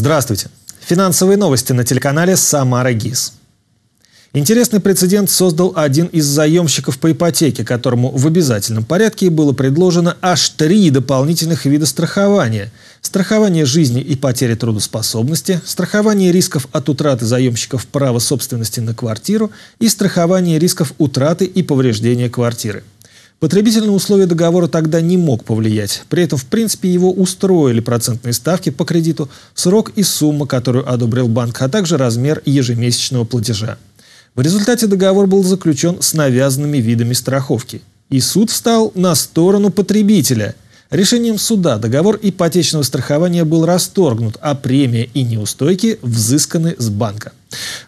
Здравствуйте. Финансовые новости на телеканале «Самара ГИС». Интересный прецедент создал один из заемщиков по ипотеке, которому в обязательном порядке было предложено аж три дополнительных вида страхования. Страхование жизни и потери трудоспособности, страхование рисков от утраты заемщиков права собственности на квартиру и страхование рисков утраты и повреждения квартиры. Потребитель на условия договора тогда не мог повлиять. При этом, в принципе, его устроили процентные ставки по кредиту, срок и сумма, которую одобрил банк, а также размер ежемесячного платежа. В результате договор был заключен с навязанными видами страховки. И суд встал на сторону потребителя. Решением суда договор ипотечного страхования был расторгнут, а премия и неустойки взысканы с банка.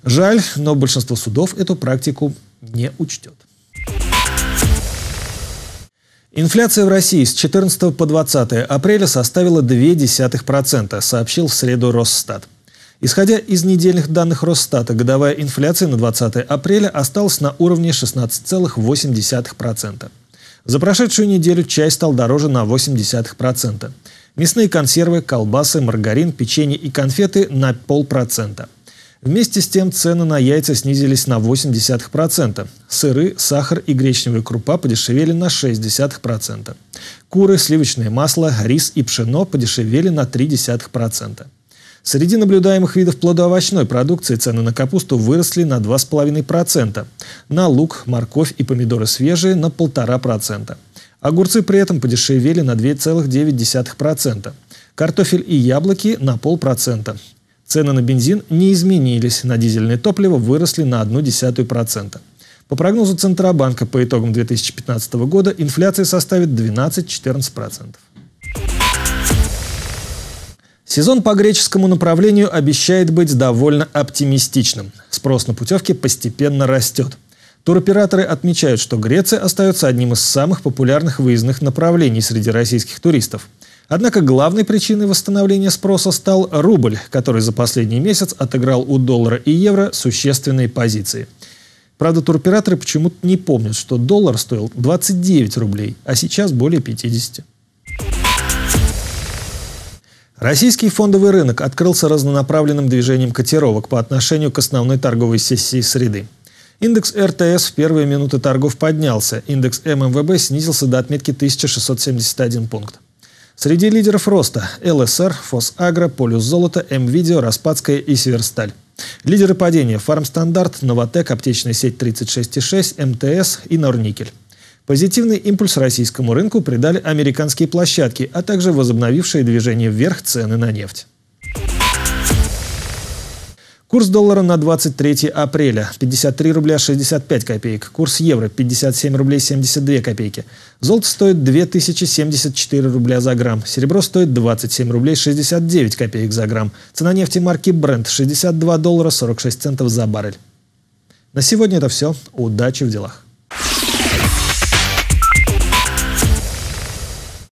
Жаль, но большинство судов эту практику не учтет. Инфляция в России с 14 по 20 апреля составила 0,2%, сообщил в среду Росстат. Исходя из недельных данных Росстата, годовая инфляция на 20 апреля осталась на уровне 16,8%. За прошедшую неделю чай стал дороже на 0,8%. Мясные консервы, колбасы, маргарин, печенье и конфеты на 0,5%. Вместе с тем цены на яйца снизились на 0,8%. Сыры, сахар и гречневая крупа подешевели на 0,6%. Куры, сливочное масло, рис и пшено подешевели на 0,3%. Среди наблюдаемых видов плодоовощной продукции цены на капусту выросли на 2,5%, на лук, морковь и помидоры свежие – на 1,5%. Огурцы при этом подешевели на 2,9%, картофель и яблоки – на 0,5%, Цены на бензин не изменились, на дизельное топливо выросли на 0,1%. По прогнозу Центробанка по итогам 2015 года инфляция составит 12-14%. Сезон по греческому направлению обещает быть довольно оптимистичным. Спрос на путевки постепенно растет. Туроператоры отмечают, что Греция остается одним из самых популярных выездных направлений среди российских туристов – Однако главной причиной восстановления спроса стал рубль, который за последний месяц отыграл у доллара и евро существенные позиции. Правда, туроператоры почему-то не помнят, что доллар стоил 29 рублей, а сейчас более 50. Российский фондовый рынок открылся разнонаправленным движением котировок по отношению к основной торговой сессии среды. Индекс РТС в первые минуты торгов поднялся, индекс ММВБ снизился до отметки 1671 пункт. Среди лидеров роста – ЛСР, Фосагро, Полюс Золото, МВидео, Распадская и Северсталь. Лидеры падения – Фармстандарт, Новотек, аптечная сеть 36,6, МТС и Норникель. Позитивный импульс российскому рынку придали американские площадки, а также возобновившие движение вверх цены на нефть. Курс доллара на 23 апреля 53 рубля 65 копеек. Курс евро 57 рублей 72 копейки. Золото стоит 2074 рубля за грамм. Серебро стоит 27 рублей 69 копеек за грамм. Цена нефти марки Brent 62 доллара 46 центов за баррель. На сегодня это все. Удачи в делах.